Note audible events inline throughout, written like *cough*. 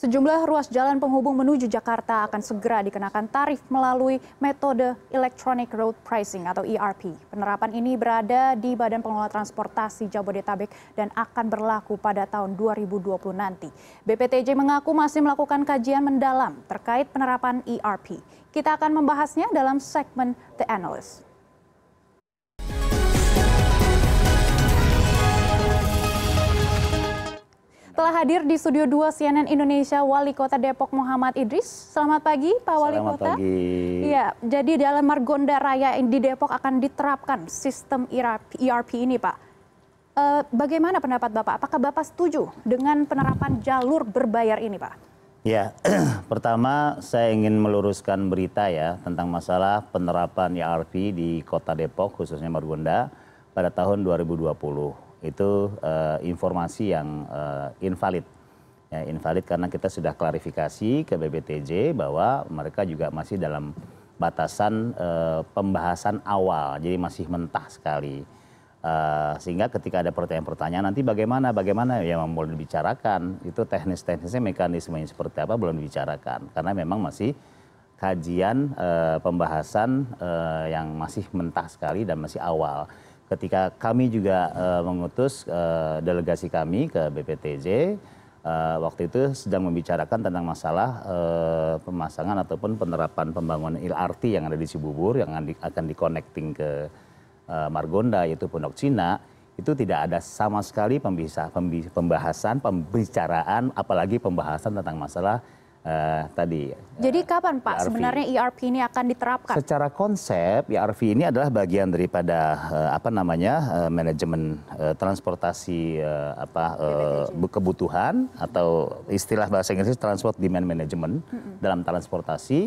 Sejumlah ruas jalan penghubung menuju Jakarta akan segera dikenakan tarif melalui metode Electronic Road Pricing atau ERP. Penerapan ini berada di Badan Pengelola Transportasi Jabodetabek dan akan berlaku pada tahun 2020 nanti. BPTJ mengaku masih melakukan kajian mendalam terkait penerapan ERP. Kita akan membahasnya dalam segmen The Analyst. Telah hadir di Studio 2 CNN Indonesia Wali Kota Depok Muhammad Idris. Selamat pagi Pak Wali Selamat Kota. Selamat pagi. Ya, jadi dalam Margonda Raya di Depok akan diterapkan sistem ERP e ini Pak. E, bagaimana pendapat Bapak? Apakah Bapak setuju dengan penerapan jalur berbayar ini Pak? Ya, *clears throat* pertama saya ingin meluruskan berita ya tentang masalah penerapan ERP di Kota Depok khususnya Margonda pada tahun 2020 itu eh, informasi yang eh, invalid ya, invalid karena kita sudah klarifikasi ke bbtj bahwa mereka juga masih dalam batasan eh, pembahasan awal jadi masih mentah sekali sehingga ketika ada pertanyaan-pertanyaan nanti bagaimana bagaimana ya, yang mau dibicarakan itu teknis-teknisnya mekanismenya seperti apa belum dibicarakan karena memang masih kajian pembahasan yang masih mentah sekali dan masih awal ketika kami juga eh, mengutus eh, delegasi kami ke bptj eh, waktu itu sedang membicarakan tentang masalah pemasangan ataupun penerapan pembangunan LRT yang ada di Cibubur yang akan dikonekting ke ke Margonda yaitu Pondok Cina itu tidak ada sama sekali pembisa pembahasan pembicaraan apalagi pembahasan tentang masalah uh, tadi. Jadi kapan Pak ERP. sebenarnya ERP ini akan diterapkan? Secara konsep ERP ini adalah bagian daripada uh, apa namanya uh, manajemen uh, transportasi uh, apa uh, kebutuhan atau istilah bahasa Inggris transport demand management mm -hmm. dalam transportasi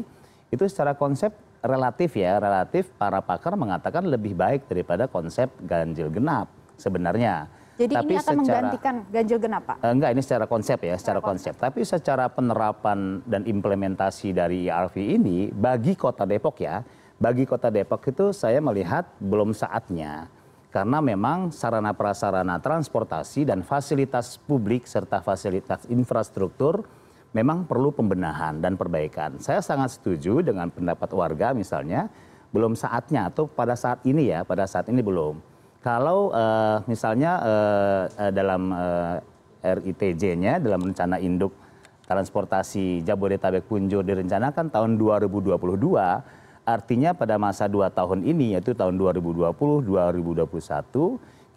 itu secara konsep relatif ya relatif para pakar mengatakan lebih baik daripada konsep ganjil genap sebenarnya jadi Tapi ini akan secara, menggantikan ganjil genap, Pak? Eh, enggak, ini secara konsep ya, secara konsep. konsep. Tapi secara penerapan dan implementasi dari ERV ini bagi Kota Depok ya, bagi Kota Depok itu saya melihat belum saatnya. Karena memang sarana prasarana transportasi dan fasilitas publik serta fasilitas infrastruktur memang perlu pembenahan dan perbaikan. Saya sangat setuju dengan pendapat warga misalnya, belum saatnya atau pada saat ini ya, pada saat ini belum kalau eh, misalnya eh, eh, dalam ritj nya dalam rencana induk transportasi jabodetabek punjur direncanakan tahun 2022, artinya pada masa dua tahun ini yaitu tahun 2020-2021,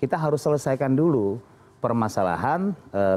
kita harus selesaikan dulu permasalahan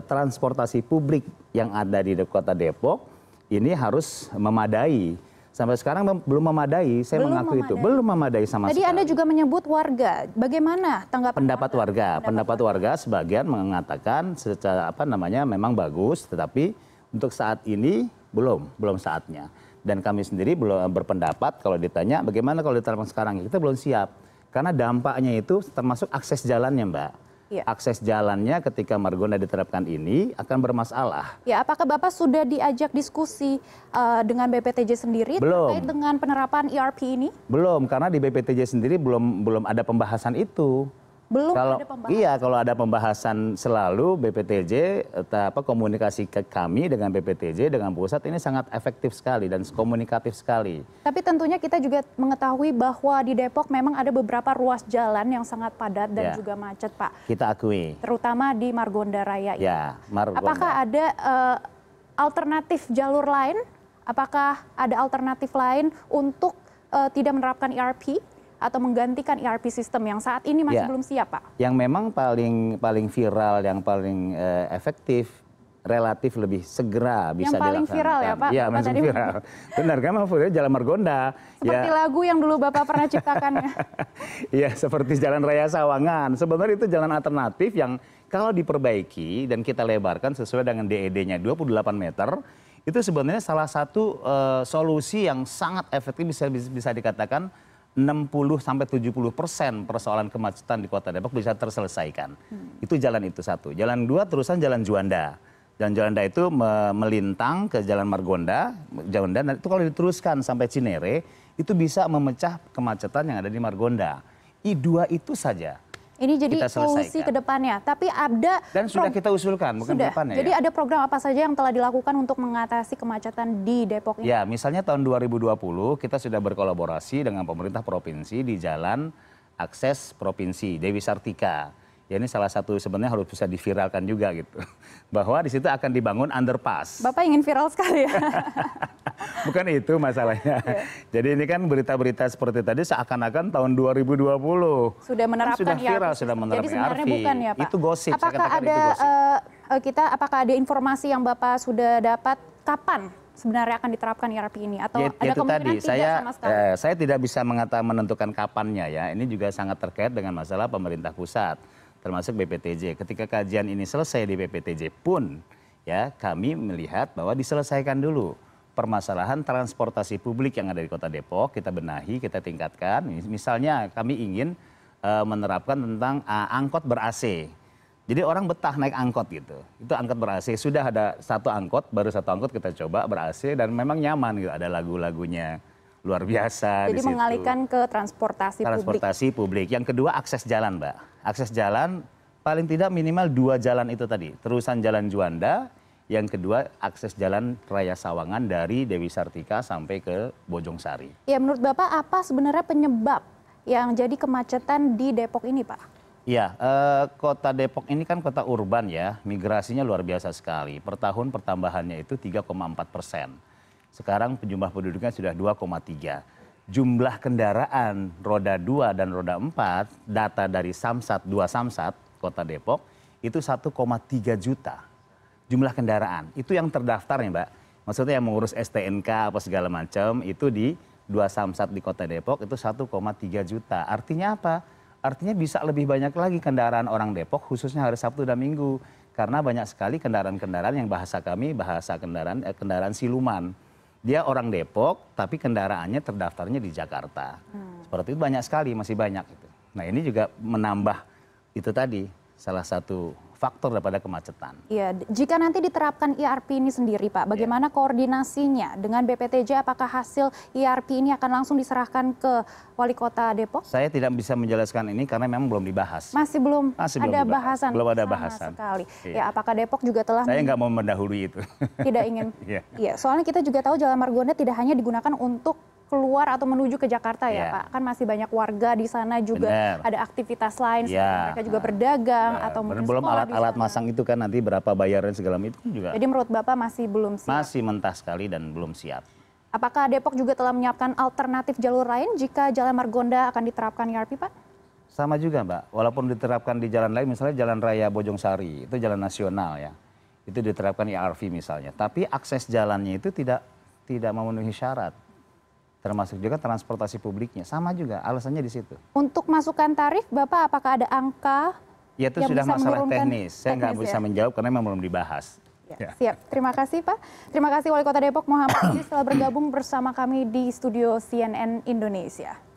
transportasi publik yang ada di kota depok ini harus memadai sampai sekarang belum memadai. Saya belum mengaku memadai. itu belum memadai sama Tadi sekali. Tadi Anda juga menyebut warga. Bagaimana tanggapan pendapat warga? Pendapat, pendapat warga. warga sebagian mengatakan secara apa namanya memang bagus, tetapi untuk saat ini belum belum saatnya. Dan kami sendiri belum berpendapat kalau ditanya bagaimana kalau diterapkan sekarang kita belum siap karena dampaknya itu termasuk akses jalannya, Mbak Ya akses jalannya ketika margonda diterapkan ini akan bermasalah. Ya, apakah Bapak sudah diajak diskusi uh, dengan BPTJ sendiri belum. terkait dengan penerapan ERP ini? Belum, karena di BPTJ sendiri belum belum ada pembahasan itu belum kalau, ada pembahasan. Iya, kalau ada pembahasan selalu BPTJ eh, apa komunikasi ke kami dengan BPTJ dengan pusat ini sangat efektif sekali dan komunikatif sekali. Tapi tentunya kita juga mengetahui bahwa di Depok memang ada beberapa ruas jalan yang sangat padat dan ya. juga macet, Pak. Kita akui. Terutama di Margonda Raya. Ya, Margonda. Apakah ada uh, alternatif jalur lain? Apakah ada alternatif lain untuk uh, tidak menerapkan ERP? atau menggantikan ERP system yang saat ini masih ya. belum siap, Pak? Yang memang paling paling viral, yang paling uh, efektif relatif lebih segera bisa dilaksanakan. Yang paling viral ya Pak? Iya, masih viral. *laughs* Benar, kan viral Jalan Margonda. Ya. Seperti ya. lagu yang dulu Bapak pernah ciptakan. Ya. *laughs* Iya, seperti Jalan Raya Sawangan. Sebenarnya itu jalan alternatif yang kalau diperbaiki dan kita lebarkan sesuai dengan DED-nya 28 meter, itu sebenarnya salah satu uh, solusi yang sangat efektif bisa bisa dikatakan 60 sampai 70 persen persoalan kemacetan di Kota Depok bisa terselesaikan. Hmm. Itu jalan itu satu. Jalan dua terusan Jalan Juanda. Jalan Juanda itu me melintang ke Jalan Margonda, Juanda. itu kalau diteruskan sampai Cinere itu bisa memecah kemacetan yang ada di Margonda. I dua itu saja ini jadi kita solusi ke depannya. Tapi ada dan sudah kita usulkan bukan sudah. depannya. Jadi ya? ada program apa saja yang telah dilakukan untuk mengatasi kemacetan di Depok ini? Ya, misalnya tahun 2020 kita sudah berkolaborasi dengan pemerintah provinsi di jalan akses provinsi Dewi Sartika ya ini salah satu sebenarnya harus bisa diviralkan juga gitu *laughs* bahwa di situ akan dibangun underpass. Bapak ingin viral sekali ya. *laughs* Bukan itu masalahnya. Yeah. Jadi ini kan berita-berita seperti tadi seakan-akan tahun 2020 sudah kan menerapkan kan sudah ya, viral, ya, sudah menerapkan Jadi sebenarnya ERP. bukan ya Pak. Itu gosip. Apakah saya ada itu gosip. Uh, kita apakah ada informasi yang Bapak sudah dapat kapan sebenarnya akan diterapkan ERP ini atau ya, ada kemungkinan tadi saya sama sekali? Eh, saya tidak bisa mengatakan menentukan kapannya ya ini juga sangat terkait dengan masalah pemerintah pusat termasuk BPTJ. Ketika kajian ini selesai di BPTJ pun ya kami melihat bahwa diselesaikan dulu permasalahan transportasi publik yang ada di Kota Depok kita benahi, kita tingkatkan. Misalnya kami ingin uh, menerapkan tentang uh, angkot ber AC. Jadi orang betah naik angkot gitu. Itu angkot ber AC sudah ada satu angkot, baru satu angkot kita coba ber AC dan memang nyaman gitu. Ada lagu-lagunya luar biasa. Jadi di situ. mengalihkan ke transportasi, transportasi publik. publik. Yang kedua akses jalan, Mbak. Akses jalan paling tidak minimal dua jalan itu tadi. Terusan Jalan Juanda, yang kedua akses jalan Raya Sawangan dari Dewi Sartika sampai ke Bojong Sari. Ya menurut Bapak apa sebenarnya penyebab yang jadi kemacetan di Depok ini Pak? Ya, eh, kota Depok ini kan kota urban ya, migrasinya luar biasa sekali. Per tahun pertambahannya itu 3,4 persen sekarang jumlah penduduknya sudah dua tiga jumlah kendaraan roda dua dan roda empat data dari samsat dua samsat kota depok itu 1,3 juta jumlah kendaraan itu yang terdaftar ya, mbak maksudnya yang mengurus stnk apa segala macam itu di dua samsat di kota depok itu 1,3 juta artinya apa artinya bisa lebih banyak lagi kendaraan orang Depok khususnya hari Sabtu dan Minggu karena banyak sekali kendaraan-kendaraan yang bahasa kami bahasa kendaraan eh, kendaraan siluman dia orang Depok tapi kendaraannya terdaftarnya di Jakarta. Hmm. Seperti itu banyak sekali, masih banyak Nah, ini juga menambah itu tadi salah satu faktor daripada kemacetan. Iya, jika nanti diterapkan ERP ini sendiri Pak, iya. bagaimana ya. koordinasinya dengan BPTJ? Apakah hasil ERP ini akan langsung diserahkan ke Wali Kota Depok? Saya tidak bisa menjelaskan ini karena memang belum dibahas. Masih belum Masih belum ada dibahas. bahasan? Belum ada bahasan. sekali. Ya. Ya, apakah Depok juga telah... Saya nggak mau mendahului itu. Tidak ingin. *laughs* Iya, ya, soalnya kita juga tahu Jalan Margonda tidak hanya digunakan untuk keluar atau menuju ke Jakarta ya, iya. Pak. Kan masih banyak warga di sana juga Bener. ada aktivitas lain, yeah. Iya. mereka juga nah, berdagang yeah. atau mungkin belum alat-alat masang itu kan nanti berapa bayaran segala macam itu kan juga. Jadi menurut Bapak masih belum siap. Masih mentah sekali dan belum siap. Apakah Depok juga telah menyiapkan alternatif jalur lain jika Jalan Margonda akan diterapkan ERP, Pak? Sama juga, Mbak. Walaupun diterapkan di jalan lain, misalnya Jalan Raya Bojong Sari itu jalan nasional ya. Itu diterapkan ERV misalnya. Tapi akses jalannya itu tidak tidak memenuhi syarat termasuk juga transportasi publiknya sama juga alasannya di situ. Untuk masukan tarif Bapak apakah ada angka? Ya itu sudah masalah teknis. Saya nggak ya? bisa menjawab karena memang belum dibahas. Ya, ya. Siap, terima kasih Pak. Terima kasih Wali Kota Depok Muhammad Aziz telah bergabung bersama kami di studio CNN Indonesia.